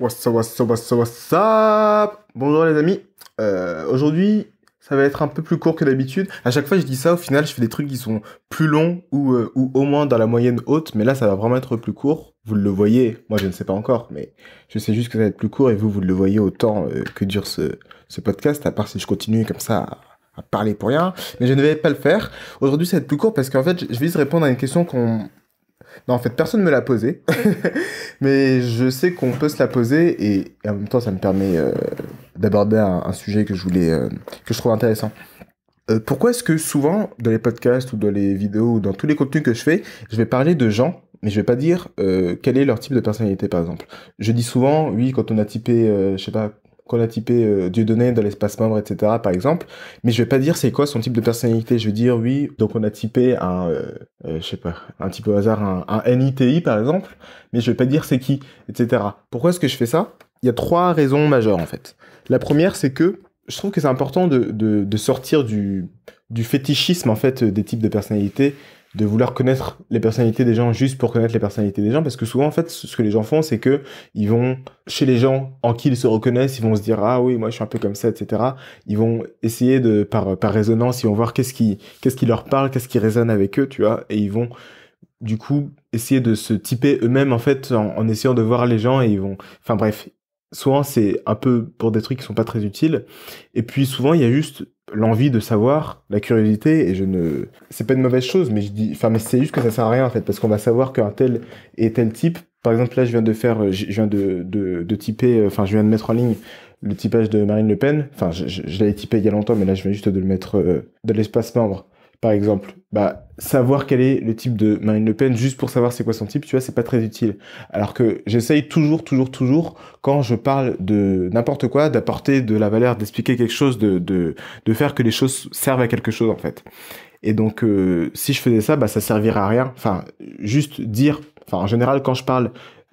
Bonjour les amis. Euh, aujourd'hui, ça va être un peu plus court que d'habitude. À chaque fois, je dis ça. Au final, je fais des trucs qui sont plus longs euh, ou, au moins dans la moyenne haute. Mais là, ça va vraiment être plus court. Vous le voyez. Moi, je ne sais pas encore, mais je sais juste que ça va être plus court et vous, vous le voyez autant euh, que dure ce, podcast. À part si je continue comme ça à parler pour rien, mais je ne vais pas le faire. Aujourd'hui, ça va être plus court parce qu'en fait, je vais juste répondre à une question qu'on non, en fait, personne ne me l'a posé. Mais je sais qu'on peut se la poser et, en même temps, ça me permet euh, d'aborder un, sujet que je voulais, euh, que je trouve intéressant. Euh, pourquoi est-ce que souvent, dans les podcasts ou dans les vidéos ou dans tous les contenus que je fais, je vais parler de gens mais je vais pas dire quel est leur type de personnalité par exemple. Je dis souvent, oui, quand on a typé, je je sais pas, qu'on a typé du euh, Dieudonné dans l'espace membre, etc. par exemple. Mais je vais pas dire c'est quoi son type de personnalité. Je vais dire oui, donc on a typé un, euh, euh, je sais pas, un type au hasard, un, NITI par exemple. Mais je vais pas dire c'est qui, etc. Pourquoi est-ce que je fais ça Il y a trois raisons majeures en fait. La première, c'est que je trouve que c'est important de, de, sortir du, du fétichisme en fait des types de personnalités de vouloir connaître les personnalités des gens juste pour connaître les personnalités des gens parce que souvent en fait ce que les gens font c'est que ils vont chez les gens en qui ils se reconnaissent ils vont se dire ah oui moi je suis un peu comme ça etc ils vont essayer de par par résonance ils vont voir qu'est-ce qui qu'est-ce qui leur parle qu'est-ce qui résonne avec eux tu vois et ils vont du coup essayer de se typer eux-mêmes en fait en, en, essayant de voir les gens et ils vont enfin bref souvent c'est un peu pour des trucs qui sont pas très utiles et puis souvent il y a juste l'envie de savoir la curiosité et je ne c'est pas une mauvaise chose mais je dis enfin mais c'est juste que ça sert à rien en fait parce qu'on va savoir qu'un tel et tel type par exemple là je viens de faire euh, je viens de de, de typer euh, enfin je viens de mettre en ligne le typage de Marine Le Pen enfin je, l'avais typé il y a longtemps mais là je viens juste de le mettre euh, de l'espace membre par exemple, bah, savoir quel est le type de Marine Le Pen juste pour savoir c'est quoi son type, tu vois, c'est pas très utile. Alors que j'essaye toujours, toujours, toujours, quand je parle de n'importe quoi, d'apporter de la valeur, d'expliquer quelque chose, de, faire que les choses servent à quelque chose, en fait. Et donc, euh, si je faisais ça, bah, ça servirait à rien. Enfin, juste dire, enfin, en général, quand je parle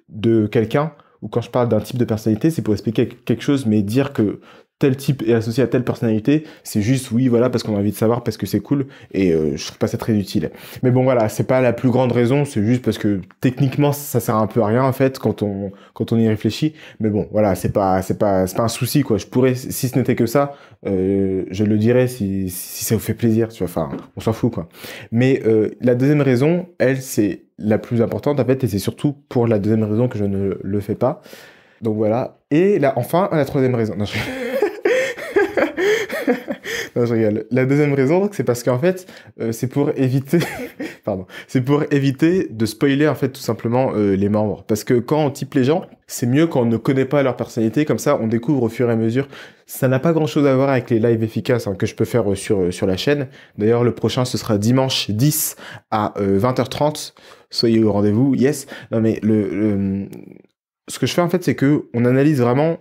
de quelqu'un, ou quand je parle d'un type de personnalité, c'est pour expliquer quelque chose, mais dire que tel type est associé à telle personnalité, c'est juste oui, voilà, parce qu'on a envie de savoir, parce que c'est cool, et euh, je trouve pas ça très utile. Mais bon, voilà, c'est pas la plus grande raison, c'est juste parce que techniquement, ça sert un peu à rien en fait quand on quand on y réfléchit. Mais bon, voilà, c'est pas c'est pas c'est pas un souci quoi. Je pourrais, si ce n'était que ça, euh, je le dirais si si ça vous fait plaisir, tu vois. Enfin, on s'en fout quoi. Mais euh, la deuxième raison, elle, c'est la plus importante en fait, et c'est surtout pour la deuxième raison que je ne le fais pas. Donc voilà. Et là, enfin, la troisième raison. non, je rigole. La deuxième raison, c'est parce qu'en fait, euh, c'est pour éviter, pardon, c'est pour éviter de spoiler en fait tout simplement euh, les membres. Parce que quand on type les gens, c'est mieux quand on ne connaît pas leur personnalité. Comme ça, on découvre au fur et à mesure. Ça n'a pas grand-chose à voir avec les lives efficaces hein, que je peux faire euh, sur sur la chaîne. D'ailleurs, le prochain ce sera dimanche 10 à 20h30. Soyez au rendez-vous. Yes. Non mais le, le... ce que je fais en fait, c'est que on analyse vraiment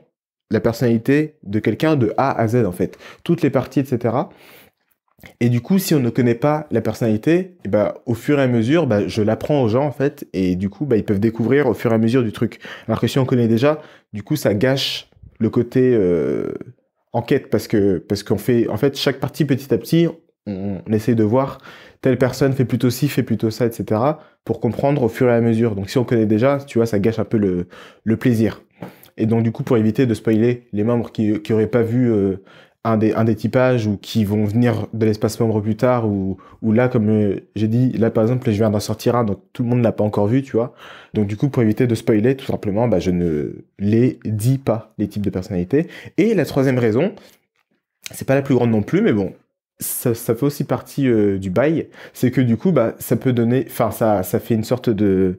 la personnalité de quelqu'un de A à Z en fait, toutes les parties, etc. Et du coup, si on ne connaît pas la personnalité, et eh bah, ben, au fur et à mesure, bah, je l'apprends aux gens en fait, et du coup, bah, ils peuvent découvrir au fur et à mesure du truc. Alors que si on connaît déjà, du coup, ça gâche le côté euh, enquête parce que parce qu'on fait en fait chaque partie petit à petit, on, essaie de voir telle personne fait plutôt ci, fait plutôt ça, etc. pour comprendre au fur et à mesure. Donc si on connaît déjà, tu vois, ça gâche un peu le, le plaisir. Et donc, du coup, pour éviter de spoiler les membres qui, qui pas vu euh, un, des, un typages ou qui vont venir de l'espace membre plus tard ou, ou là, comme euh, j'ai dit, là, par exemple, je viens d'en sortir un, donc tout le monde l'a pas encore vu, tu vois. Donc, du coup, pour éviter de spoiler, tout simplement, bah, je ne les dis pas, les types de personnalités. Et la troisième raison, c'est pas la plus grande non plus, mais bon, ça, fait aussi partie euh, du bail, c'est que du coup, bah, ça peut donner, enfin, ça, ça fait une sorte de,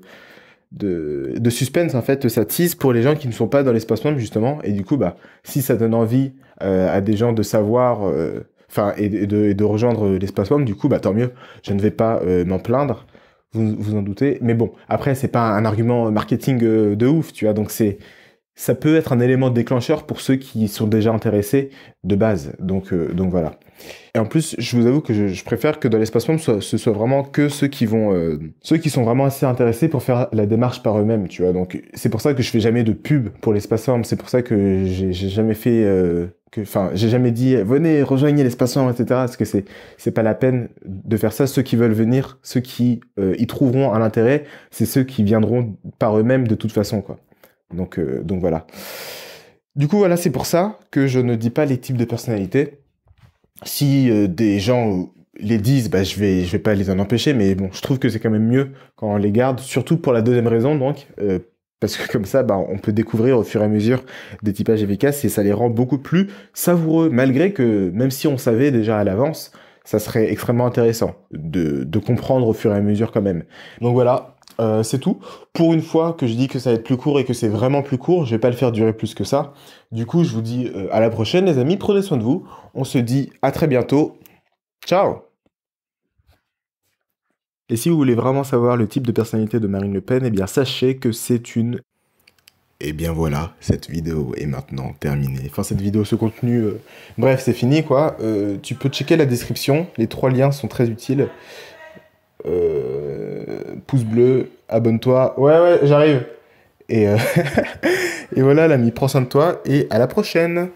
de, suspense en fait ça tease pour les gens qui ne sont pas dans l'espace même justement et du coup bah si ça donne envie euh, à des gens de savoir euh, enfin et, de, rejoindre l'espace même du coup bah tant mieux je ne vais pas euh, m'en plaindre vous vous en doutez mais bon après c'est pas un argument marketing de ouf tu vois donc c'est ça peut être un élément déclencheur pour ceux qui sont déjà intéressés de base. Donc, euh, donc voilà. Et en plus, je vous avoue que je, je préfère que dans l'espace membre, ce soit vraiment que ceux qui vont, euh, ceux qui sont vraiment assez intéressés pour faire la démarche par eux-mêmes, tu vois. Donc, c'est pour ça que je fais jamais de pub pour l'espace forme C'est pour ça que j'ai jamais fait, euh, que, enfin, j'ai jamais dit venez rejoignez l'espace forme etc. Parce que c'est, c'est pas la peine de faire ça. Ceux qui veulent venir, ceux qui y trouveront un intérêt, c'est ceux qui viendront par eux-mêmes de toute façon, quoi. Euh, donc, voilà. Du coup, voilà, c'est pour ça que je ne dis pas les types de personnalités. Si euh, des gens euh, les disent, bah, je vais, je vais pas les en empêcher, mais bon, je trouve que c'est quand même mieux quand on les garde, surtout pour la deuxième raison, donc, parce que comme ça, bah, on peut découvrir au fur et à mesure des typages efficaces et ça les rend beaucoup plus savoureux, malgré que même si on savait déjà à l'avance, ça serait extrêmement intéressant de, de comprendre au fur et à mesure quand même. Donc voilà, euh, c'est tout. Pour une fois que je dis que ça va être plus court et que c'est vraiment plus court, je vais pas le faire durer plus que ça. Du coup, je vous dis euh, à la prochaine, les amis. Prenez soin de vous. On se dit à très bientôt. Ciao Et si vous voulez vraiment savoir le type de personnalité de Marine Le Pen, eh bien, sachez que c'est une et bien voilà, cette vidéo est maintenant terminée. Enfin, cette vidéo, ce contenu, euh, bref, c'est fini quoi. tu peux checker la description, les trois liens sont très utiles. Euh, pouce bleu, abonne-toi. Ouais, ouais, j'arrive. Et, euh, et voilà, l'ami, prends soin de toi et à la prochaine.